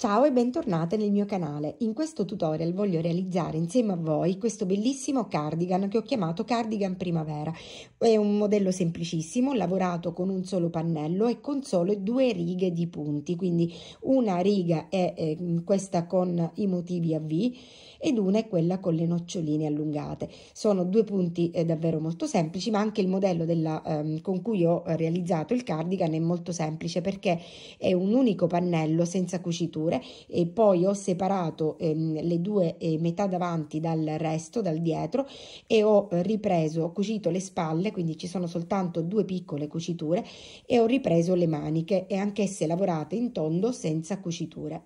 Ciao e bentornate nel mio canale. In questo tutorial voglio realizzare insieme a voi questo bellissimo cardigan che ho chiamato cardigan primavera. È un modello semplicissimo, lavorato con un solo pannello e con solo due righe di punti, quindi una riga è eh, questa con i motivi a V ed una è quella con le noccioline allungate. Sono due punti eh, davvero molto semplici, ma anche il modello della, ehm, con cui ho realizzato il cardigan è molto semplice perché è un unico pannello senza cuciture e poi ho separato ehm, le due eh, metà davanti dal resto, dal dietro e ho eh, ripreso, ho cucito le spalle pelle, quindi ci sono soltanto due piccole cuciture e ho ripreso le maniche e anch'esse lavorate in tondo senza cuciture.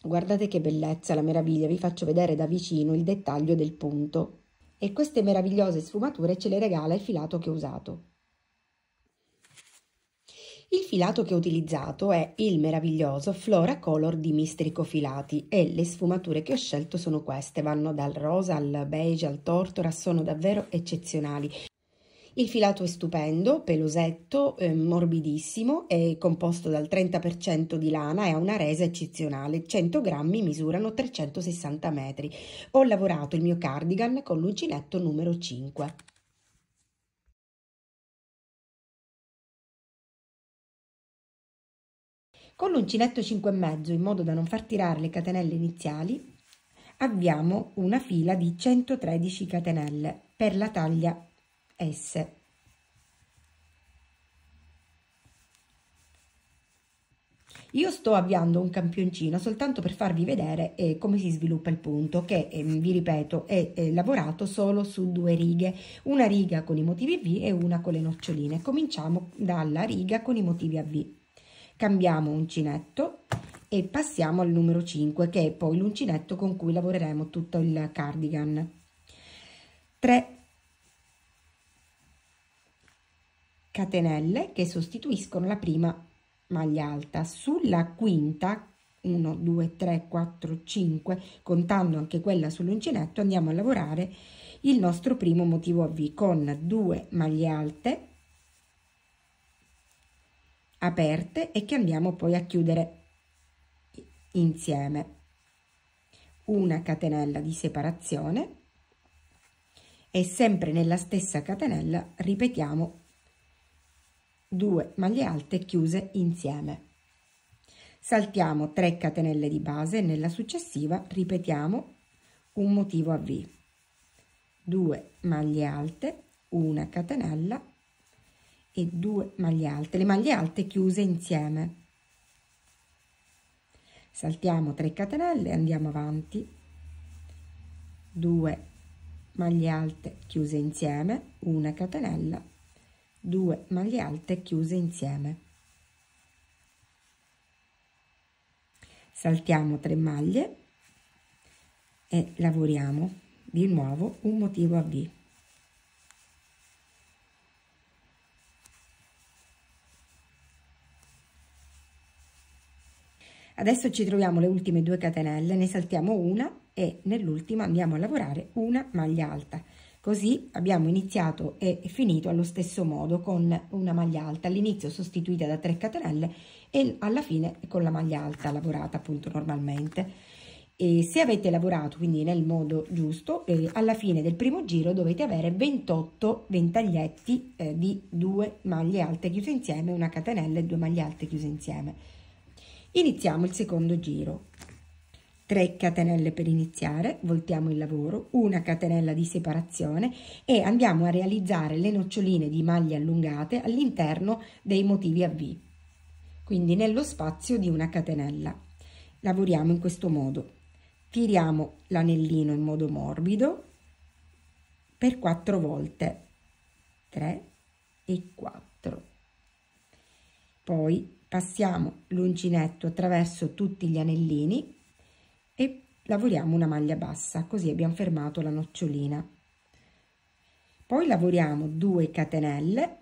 Guardate che bellezza, la meraviglia, vi faccio vedere da vicino il dettaglio del punto. E queste meravigliose sfumature ce le regala il filato che ho usato. Il filato che ho utilizzato è il meraviglioso Flora Color di Mistrico Filati e le sfumature che ho scelto sono queste, vanno dal rosa al beige al tortora, sono davvero eccezionali. Il filato è stupendo, pelosetto, eh, morbidissimo, è composto dal 30% di lana e ha una resa eccezionale. 100 grammi misurano 360 metri. Ho lavorato il mio cardigan con l'uncinetto numero 5. Con l'uncinetto 5,5 in modo da non far tirare le catenelle iniziali, abbiamo una fila di 113 catenelle per la taglia S. Io sto avviando un campioncino soltanto per farvi vedere eh, come si sviluppa il punto che eh, vi ripeto è, è, lavorato solo su due righe, una riga con i motivi V e una con le noccioline. Cominciamo dalla riga con i motivi a V. Cambiamo uncinetto e passiamo al numero 5 che è poi l'uncinetto con cui lavoreremo tutto il cardigan. 3 catenelle che sostituiscono la prima maglia alta. Sulla quinta 1, 2, 3, 4, 5, contando anche quella sull'uncinetto, andiamo a lavorare il nostro primo motivo a V con due maglie alte aperte e che andiamo poi a chiudere insieme. Una catenella di separazione e sempre nella stessa catenella ripetiamo 2 maglie alte chiuse insieme. Saltiamo 3 catenelle di base nella successiva ripetiamo un motivo a V. 2 maglie alte, una catenella e 2 maglie alte, le maglie alte chiuse insieme. Saltiamo 3 catenelle e andiamo avanti. 2 maglie alte chiuse insieme, una catenella 2 maglie alte chiuse insieme saltiamo 3 maglie e lavoriamo di nuovo un motivo a V Adesso ci troviamo le ultime due catenelle, ne saltiamo una e nell'ultima andiamo a lavorare una maglia alta. Così abbiamo iniziato e finito allo stesso modo con una maglia alta, all'inizio sostituita da 3 catenelle e alla fine con la maglia alta lavorata appunto normalmente. E se avete lavorato quindi nel modo giusto, eh, alla fine del primo giro dovete avere 28 ventaglietti eh, di 2 maglie alte chiuse insieme, una catenella e 2 maglie alte chiuse insieme. Iniziamo il secondo giro. 3 catenelle per iniziare, voltiamo il lavoro, una catenella di separazione e andiamo a realizzare le noccioline di maglie allungate all'interno dei motivi a V, quindi nello spazio di una catenella. Lavoriamo in questo modo. Tiriamo l'anellino in modo morbido per 4 volte, 3 e 4. Poi passiamo l'uncinetto attraverso tutti gli anellini lavoriamo una maglia bassa così abbiamo fermato la nocciolina poi lavoriamo 2 catenelle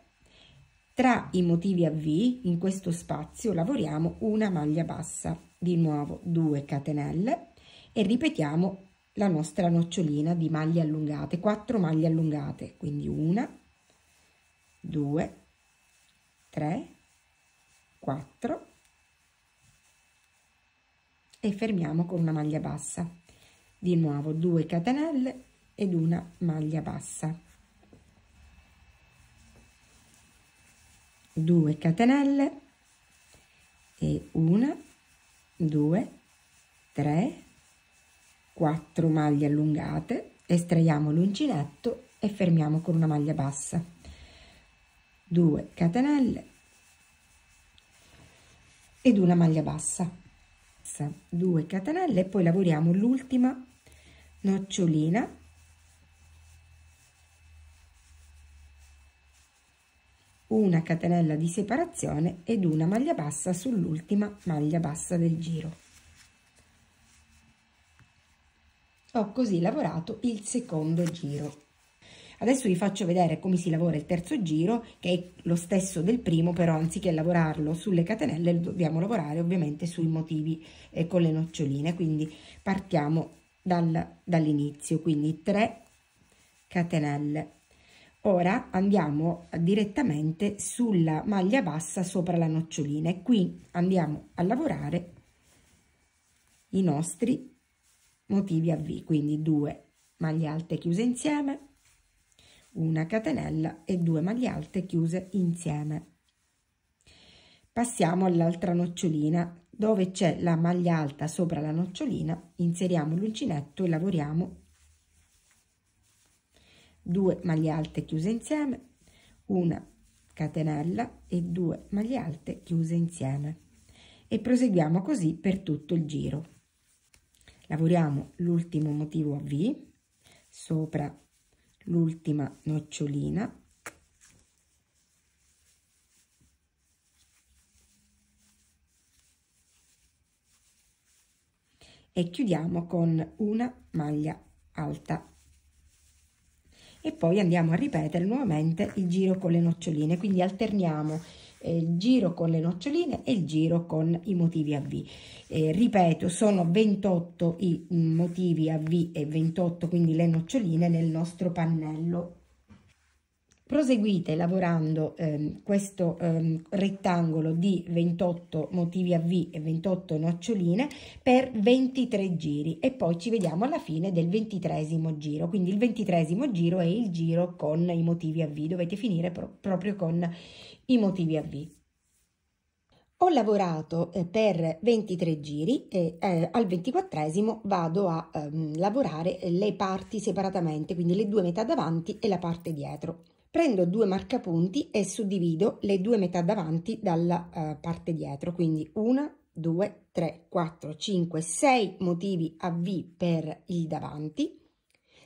tra i motivi a V in questo spazio lavoriamo una maglia bassa di nuovo 2 catenelle e ripetiamo la nostra nocciolina di maglie allungate 4 maglie allungate quindi 1 2 3 4 e fermiamo con una maglia bassa di nuovo 2 catenelle ed una maglia bassa 2 catenelle e una 2 3 4 maglie allungate estraiamo l'uncinetto e fermiamo con una maglia bassa 2 catenelle ed una maglia bassa terza 2 catenelle e poi lavoriamo l'ultima nocciolina una catenella di separazione ed una maglia bassa sull'ultima maglia bassa del giro ho così lavorato il secondo giro Adesso vi faccio vedere come si lavora il terzo giro, che è lo stesso del primo, però anziché lavorarlo sulle catenelle dobbiamo lavorare ovviamente sui motivi eh, con le noccioline. Quindi partiamo dal, dall'inizio, quindi 3 catenelle. Ora andiamo direttamente sulla maglia bassa sopra la nocciolina e qui andiamo a lavorare i nostri motivi a V, quindi 2 maglie alte chiuse insieme, una catenella e due maglie alte chiuse insieme. Passiamo all'altra nocciolina dove c'è la maglia alta sopra la nocciolina, inseriamo l'uncinetto e lavoriamo 2 maglie alte chiuse insieme, una catenella e 2 maglie alte chiuse insieme e proseguiamo così per tutto il giro. Lavoriamo l'ultimo motivo a V sopra l'ultima nocciolina e chiudiamo con una maglia alta e poi andiamo a ripetere nuovamente il giro con le noccioline quindi alterniamo il giro con le noccioline e il giro con i motivi a V. Eh, ripeto, sono 28 i motivi a V e 28 quindi le noccioline nel nostro pannello Proseguite lavorando ehm, questo ehm, rettangolo di 28 motivi a V e 28 noccioline per 23 giri e poi ci vediamo alla fine del ventitresimo giro. Quindi il ventitresimo giro è il giro con i motivi a V, dovete finire pro proprio con i motivi a V. Ho lavorato eh, per 23 giri e eh, al 24 vado a ehm, lavorare le parti separatamente, quindi le due metà davanti e la parte dietro prendo due marcapunti e suddivido le due metà davanti dalla eh, parte dietro, quindi una, due, tre, quattro, cinque, sei motivi a V per il davanti.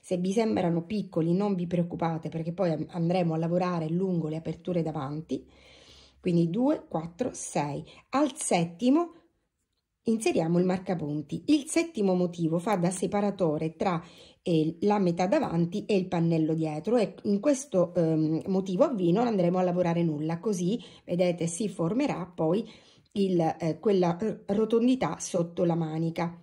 Se vi sembrano piccoli non vi preoccupate perché poi andremo a lavorare lungo le aperture davanti, quindi 2, 4, 6. Al settimo Inseriamo il marcapunti. Il settimo motivo fa da separatore tra eh, la metà davanti e il pannello dietro e in questo eh, motivo a V non andremo a lavorare nulla, così vedete si formerà poi il, eh, quella eh, rotondità sotto la manica.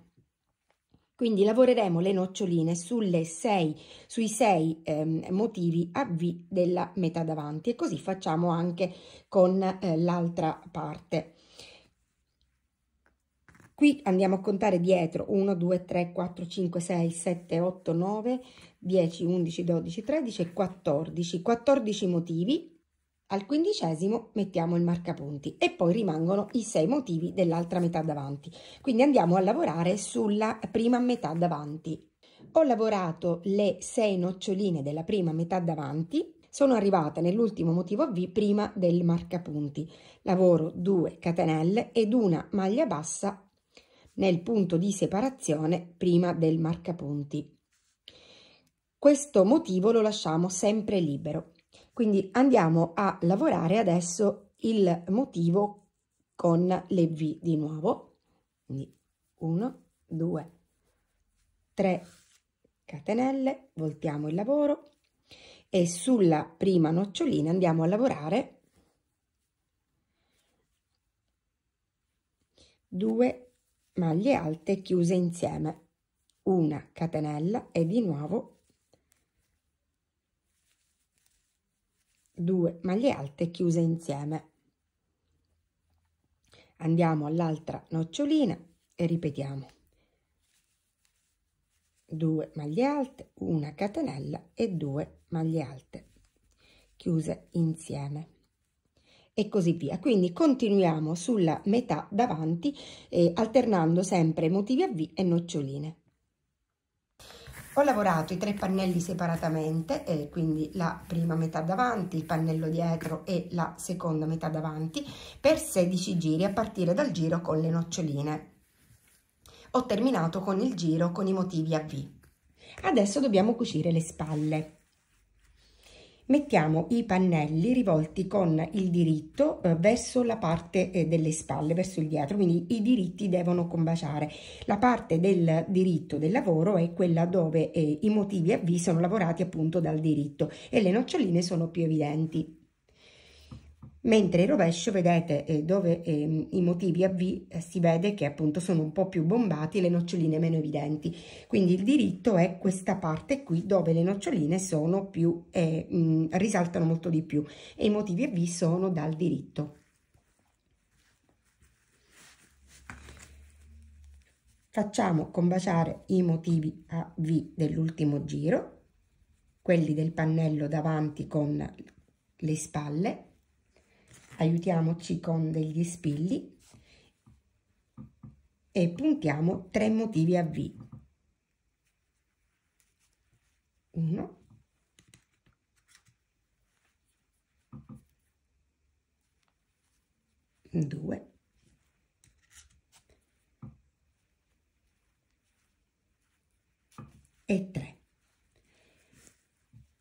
Quindi lavoreremo le noccioline sei, sui sei ehm, motivi a V della metà davanti e così facciamo anche con eh, l'altra parte. Qui andiamo a contare dietro 1, 2, 3, 4, 5, 6, 7, 8, 9, 10, 11, 12, 13 e 14. 14 motivi. Al quindicesimo mettiamo il marcapunti e poi rimangono i sei motivi dell'altra metà davanti. Quindi andiamo a lavorare sulla prima metà davanti. Ho lavorato le sei noccioline della prima metà davanti sono arrivata nell'ultimo motivo V prima del marcapunti. Lavoro 2 catenelle ed una maglia bassa nel punto di separazione prima del marcapunti. Questo motivo lo lasciamo sempre libero. Quindi andiamo a lavorare adesso il motivo con le V di nuovo. Quindi 1, 2, 3 catenelle, voltiamo il lavoro e sulla prima nocciolina andiamo a lavorare 2 maglie alte chiuse insieme una catenella e di nuovo 2 maglie alte chiuse insieme andiamo all'altra nocciolina e ripetiamo 2 maglie alte una catenella e 2 maglie alte chiuse insieme e così via. Quindi continuiamo sulla metà davanti eh, alternando sempre motivi a V e noccioline. Ho lavorato i tre pannelli separatamente, eh, quindi la prima metà davanti, il pannello dietro e la seconda metà davanti per 16 giri a partire dal giro con le noccioline. Ho terminato con il giro con i motivi a V. Adesso dobbiamo cucire le spalle mettiamo i pannelli rivolti con il diritto eh, verso la parte eh, delle spalle, verso il dietro, quindi i diritti devono combaciare. La parte del diritto del lavoro è quella dove eh, i motivi a V sono lavorati appunto dal diritto e le noccioline sono più evidenti mentre il rovescio vedete eh, dove eh, i motivi a V eh, si vede che appunto sono un po' più bombati e le noccioline meno evidenti quindi il diritto è questa parte qui dove le noccioline sono più eh, mh, risaltano molto di più e i motivi a V sono dal diritto facciamo combaciare i motivi a V dell'ultimo giro quelli del pannello davanti con le spalle aiutiamoci con degli spilli e puntiamo tre motivi a V. Uno. Due.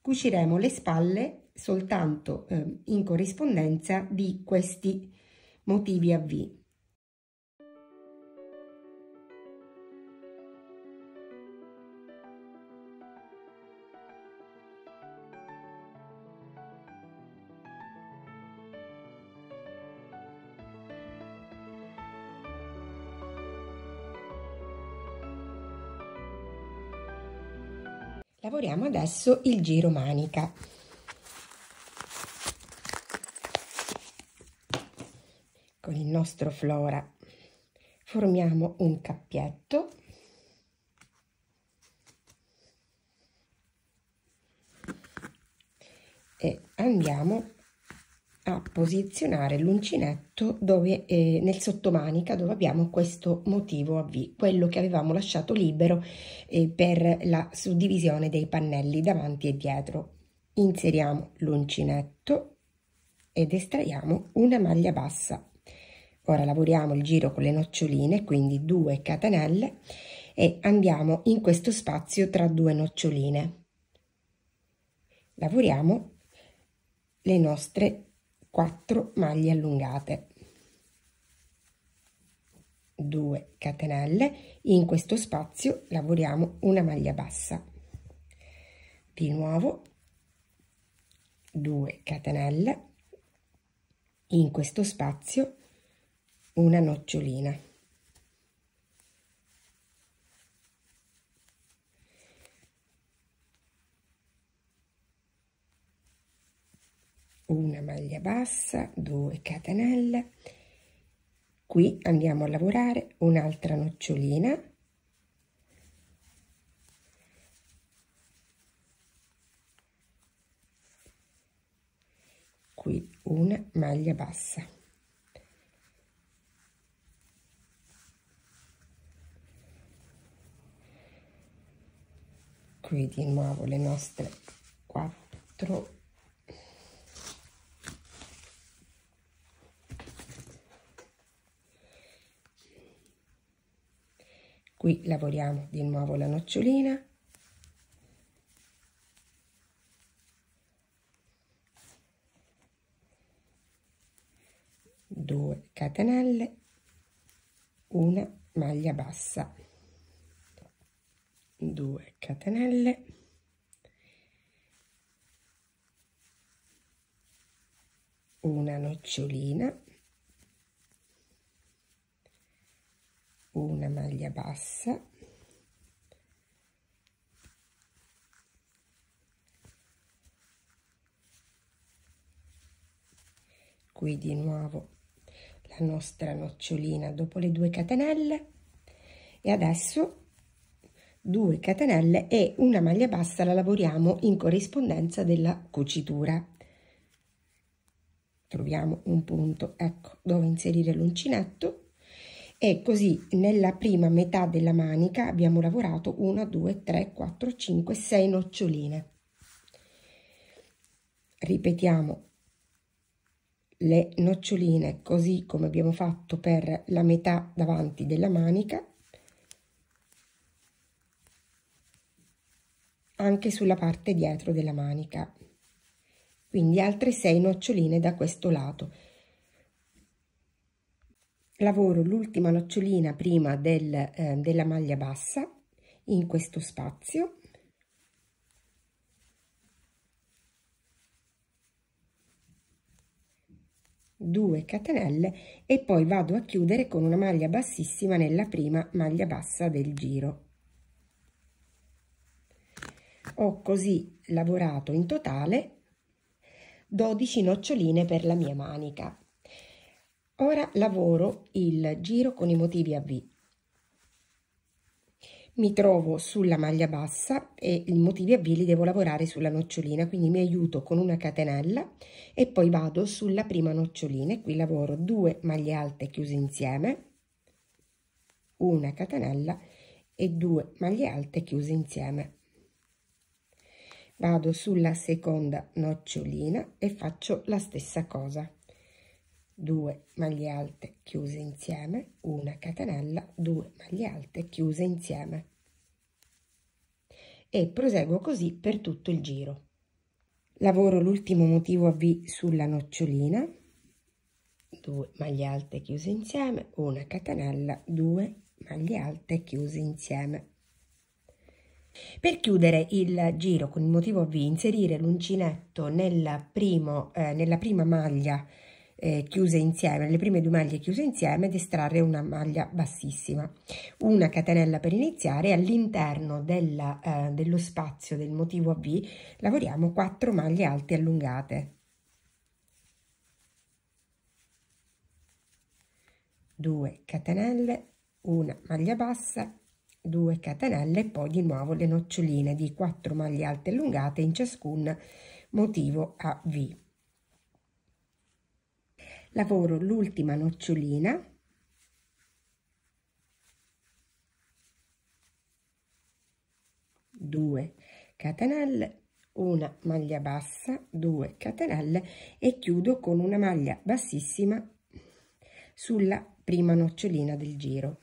cuciremo le spalle soltanto eh, in corrispondenza di questi motivi a V. lavoriamo adesso il giro manica con il nostro flora formiamo un cappietto e andiamo a posizionare l'uncinetto dove, eh, nel sottomanica dove abbiamo questo motivo a V, quello che avevamo lasciato libero eh, per la suddivisione dei pannelli davanti e dietro. Inseriamo l'uncinetto ed estraiamo una maglia bassa. Ora lavoriamo il giro con le noccioline, quindi 2 catenelle, e andiamo in questo spazio tra due noccioline. Lavoriamo le nostre 4 maglie allungate 2 catenelle in questo spazio lavoriamo una maglia bassa di nuovo 2 catenelle in questo spazio una nocciolina una maglia bassa 2 catenelle qui andiamo a lavorare un'altra nocciolina qui una maglia bassa qui di nuovo le nostre 4 qui lavoriamo di nuovo la nocciolina due catenelle una maglia bassa 2 catenelle una nocciolina una maglia bassa qui di nuovo la nostra nocciolina dopo le due catenelle e adesso 2 catenelle e una maglia bassa la lavoriamo in corrispondenza della cucitura troviamo un punto ecco dove inserire l'uncinetto e così nella prima metà della manica abbiamo lavorato 1 2 3 4 5 6 noccioline ripetiamo le noccioline così come abbiamo fatto per la metà davanti della manica anche sulla parte dietro della manica quindi altre 6 noccioline da questo lato lavoro l'ultima nocciolina prima del, eh, della maglia bassa in questo spazio due catenelle e poi vado a chiudere con una maglia bassissima nella prima maglia bassa del giro ho così lavorato in totale 12 noccioline per la mia manica Ora lavoro il giro con i motivi a V. Mi trovo sulla maglia bassa e i motivi a V li devo lavorare sulla nocciolina, quindi mi aiuto con una catenella e poi vado sulla prima nocciolina e qui lavoro due maglie alte chiuse insieme, una catenella e due maglie alte chiuse insieme. Vado sulla seconda nocciolina e faccio la stessa cosa. 2 maglie alte chiuse insieme una catenella 2 maglie alte chiuse insieme e proseguo così per tutto il giro lavoro l'ultimo motivo a v sulla nocciolina 2 maglie alte chiuse insieme una catenella 2 maglie alte chiuse insieme per chiudere il giro con il motivo a v inserire l'uncinetto nella, eh, nella prima maglia eh, chiuse insieme, le prime due maglie chiuse insieme ed estrarre una maglia bassissima. Una catenella per iniziare all'interno eh, dello spazio del motivo a V lavoriamo 4 maglie alte allungate. 2 catenelle, una maglia bassa 2 catenelle e poi di nuovo le noccioline di 4 maglie alte allungate in ciascun motivo a V lavoro l'ultima nocciolina due catenelle una maglia bassa 2 catenelle e chiudo con una maglia bassissima sulla prima nocciolina del giro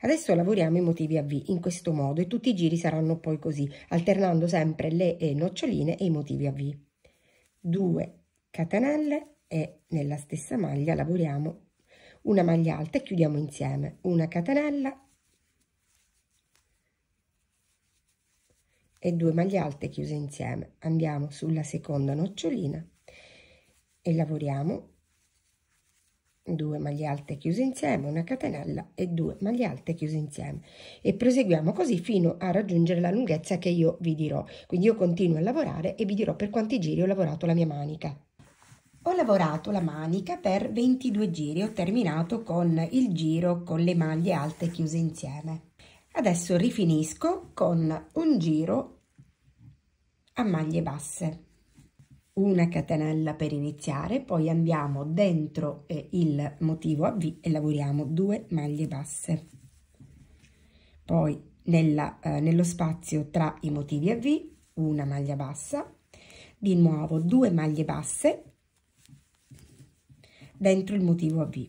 adesso lavoriamo i motivi a V in questo modo e tutti i giri saranno poi così alternando sempre le eh, noccioline e i motivi a V 2 catenelle e nella stessa maglia lavoriamo una maglia alta e chiudiamo insieme una catenella e due maglie alte chiuse insieme andiamo sulla seconda nocciolina e lavoriamo due maglie alte chiuse insieme una catenella e due maglie alte chiuse insieme e proseguiamo così fino a raggiungere la lunghezza che io vi dirò quindi io continuo a lavorare e vi dirò per quanti giri ho lavorato la mia manica ho lavorato la manica per 22 giri, ho terminato con il giro con le maglie alte chiuse insieme. Adesso rifinisco con un giro a maglie basse. Una catenella per iniziare, poi andiamo dentro il motivo a V e lavoriamo 2 maglie basse. Poi nella, eh, nello spazio tra i motivi a V una maglia bassa, di nuovo 2 maglie basse dentro il motivo AV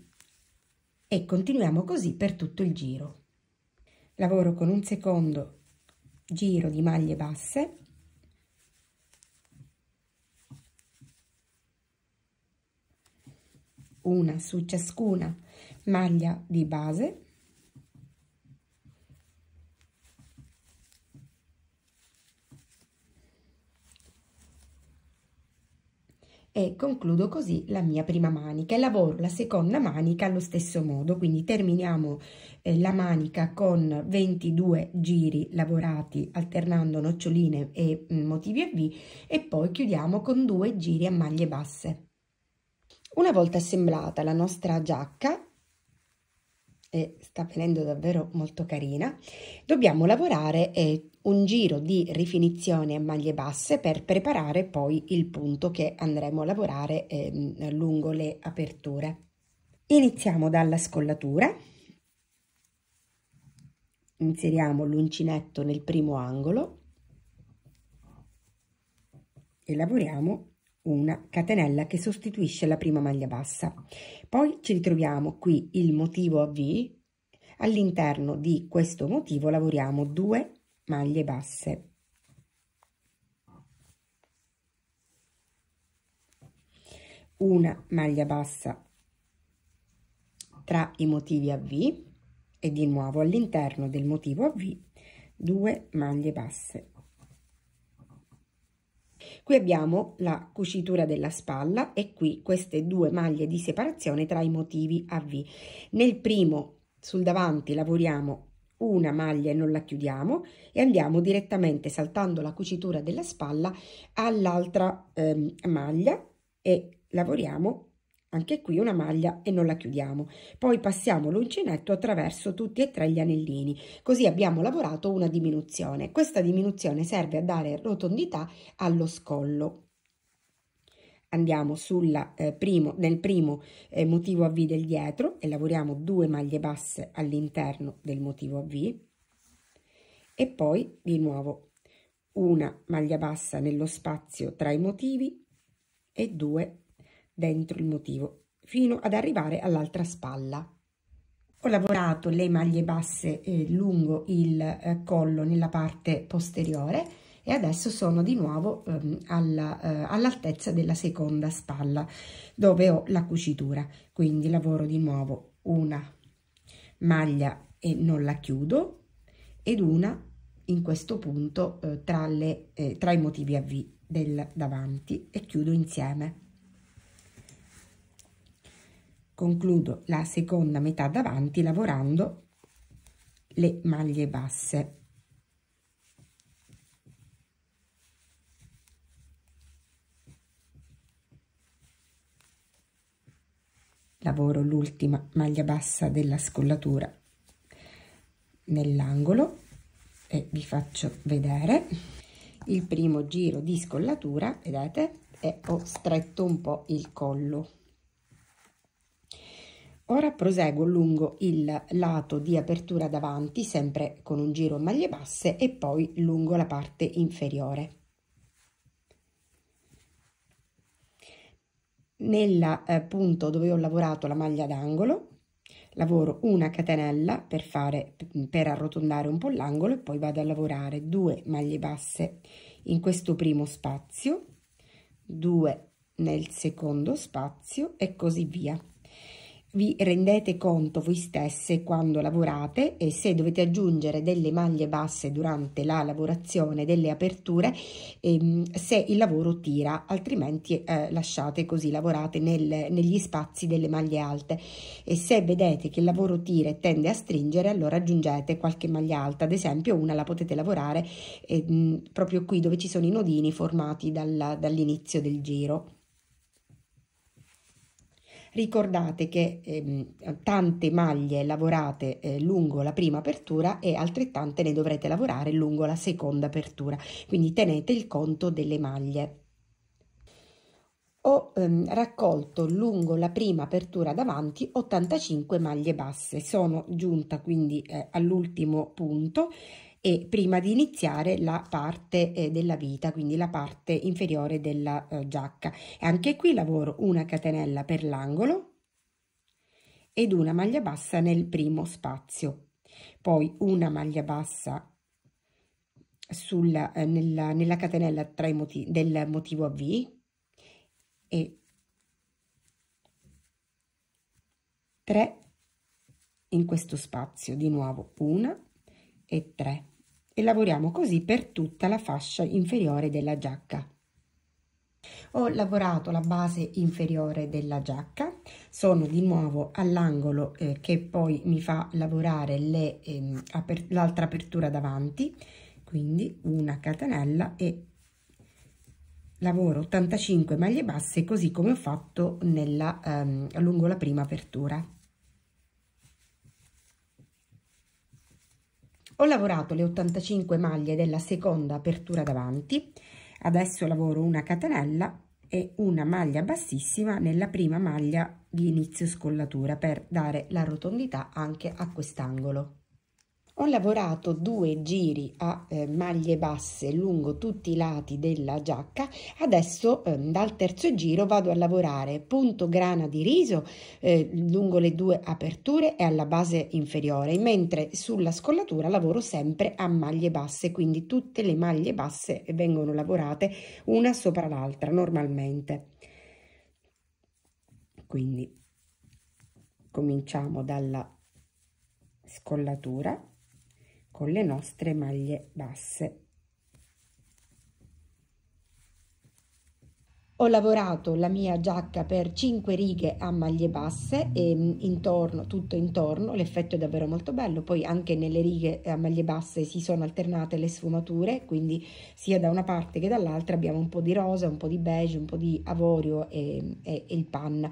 e continuiamo così per tutto il giro. Lavoro con un secondo giro di maglie basse una su ciascuna maglia di base e concludo così la mia prima manica e lavoro la seconda manica allo stesso modo quindi terminiamo eh, la manica con 22 giri lavorati alternando noccioline e mh, mm, motivi a V e poi chiudiamo con due giri a maglie basse una volta assemblata la nostra giacca e sta venendo davvero molto carina, dobbiamo lavorare eh, un giro di rifinizione a maglie basse per preparare poi il punto che andremo a lavorare eh, lungo le aperture. Iniziamo dalla scollatura, inseriamo l'uncinetto nel primo angolo e lavoriamo una catenella che sostituisce la prima maglia bassa. Poi ci ritroviamo qui il motivo a V, all'interno di questo motivo lavoriamo due maglie basse. Una maglia bassa tra i motivi a V e di nuovo all'interno del motivo a V due maglie basse. Qui abbiamo la cucitura della spalla e qui queste due maglie di separazione tra i motivi a V. Nel primo sul davanti lavoriamo una maglia e non la chiudiamo e andiamo direttamente saltando la cucitura della spalla all'altra ehm, maglia e lavoriamo anche qui una maglia e non la chiudiamo poi passiamo l'uncinetto attraverso tutti e tre gli anellini così abbiamo lavorato una diminuzione questa diminuzione serve a dare rotondità allo scollo andiamo sulla, eh, primo, nel primo eh, motivo a V del dietro e lavoriamo due maglie basse all'interno del motivo a V e poi di nuovo una maglia bassa nello spazio tra i motivi e due dentro il motivo fino ad arrivare all'altra spalla. Ho lavorato le maglie basse eh, lungo il eh, collo nella parte posteriore e adesso sono di nuovo ehm, eh, all'altezza eh, all della seconda spalla dove ho la cucitura quindi lavoro di nuovo una maglia e non la chiudo ed una in questo punto eh, tra, le, eh, tra i motivi a V del davanti e chiudo insieme concludo la seconda metà davanti lavorando le maglie basse lavoro l'ultima maglia bassa della scollatura nell'angolo e vi faccio vedere il primo giro di scollatura vedete e ho stretto un po' il collo Ora proseguo lungo il lato di apertura davanti, sempre con un giro a maglie basse e poi lungo la parte inferiore. Nel eh, punto dove ho lavorato la maglia d'angolo lavoro una catenella per, fare, per arrotondare un po' l'angolo e poi vado a lavorare due maglie basse in questo primo spazio, due nel secondo spazio e così via vi rendete conto voi stesse quando lavorate e se dovete aggiungere delle maglie basse durante la lavorazione delle aperture ehm, se il lavoro tira altrimenti eh, lasciate così lavorate nel, negli spazi delle maglie alte e se vedete che il lavoro tira e tende a stringere allora aggiungete qualche maglia alta ad esempio una la potete lavorare ehm, proprio qui dove ci sono i nodini formati dall'inizio del giro Ricordate che ehm, tante maglie lavorate eh, lungo la prima apertura e altrettante ne dovrete lavorare lungo la seconda apertura, quindi tenete il conto delle maglie. Ho ehm, raccolto lungo la prima apertura davanti 85 maglie basse, sono giunta quindi eh, all'ultimo punto e prima di iniziare la parte eh, della vita, quindi la parte inferiore della eh, giacca. E anche qui lavoro una catenella per l'angolo ed una maglia bassa nel primo spazio, poi una maglia bassa sulla, eh, nella, nella, catenella tra i motivi, del motivo a V e 3 in questo spazio di nuovo una e 3 e lavoriamo così per tutta la fascia inferiore della giacca. Ho lavorato la base inferiore della giacca, sono di nuovo all'angolo eh, che poi mi fa lavorare ehm, l'altra eh, apertura davanti, quindi una catenella e lavoro 85 maglie basse così come ho fatto nella, ehm, lungo la prima apertura. Ho lavorato le 85 maglie della seconda apertura davanti, adesso lavoro una catenella e una maglia bassissima nella prima maglia di inizio scollatura per dare la rotondità anche a quest'angolo. Ho lavorato due giri a eh, maglie basse lungo tutti i lati della giacca, adesso eh, dal terzo giro vado a lavorare punto grana di riso eh, lungo le due aperture e alla base inferiore, mentre sulla scollatura lavoro sempre a maglie basse, quindi tutte le maglie basse vengono lavorate una sopra l'altra normalmente. Quindi cominciamo dalla scollatura con le nostre maglie basse Ho lavorato la mia giacca per 5 righe a maglie basse e ehm, intorno, tutto intorno, l'effetto è davvero molto bello, poi anche nelle righe a maglie basse si sono alternate le sfumature, quindi sia da una parte che dall'altra abbiamo un po' di rosa, un po' di beige, un po' di avorio e, e, e il panna,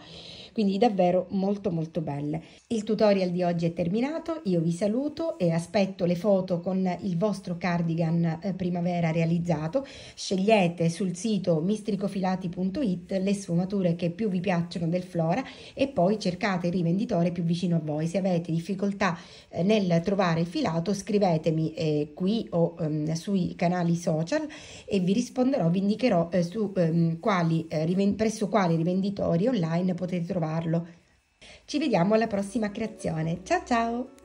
quindi davvero molto molto belle. Il tutorial di oggi è terminato, io vi saluto e aspetto le foto con il vostro cardigan eh, primavera realizzato, scegliete sul sito mistricofilati.com flora.it le sfumature che più vi piacciono del flora e poi cercate il rivenditore più vicino a voi. Se avete difficoltà eh, nel trovare il filato scrivetemi eh, qui o ehm, sui canali social e vi risponderò, vi indicherò eh, su, ehm, quali, eh, riven- presso quali rivenditori online potete trovarlo. Ci vediamo alla prossima creazione. Ciao ciao!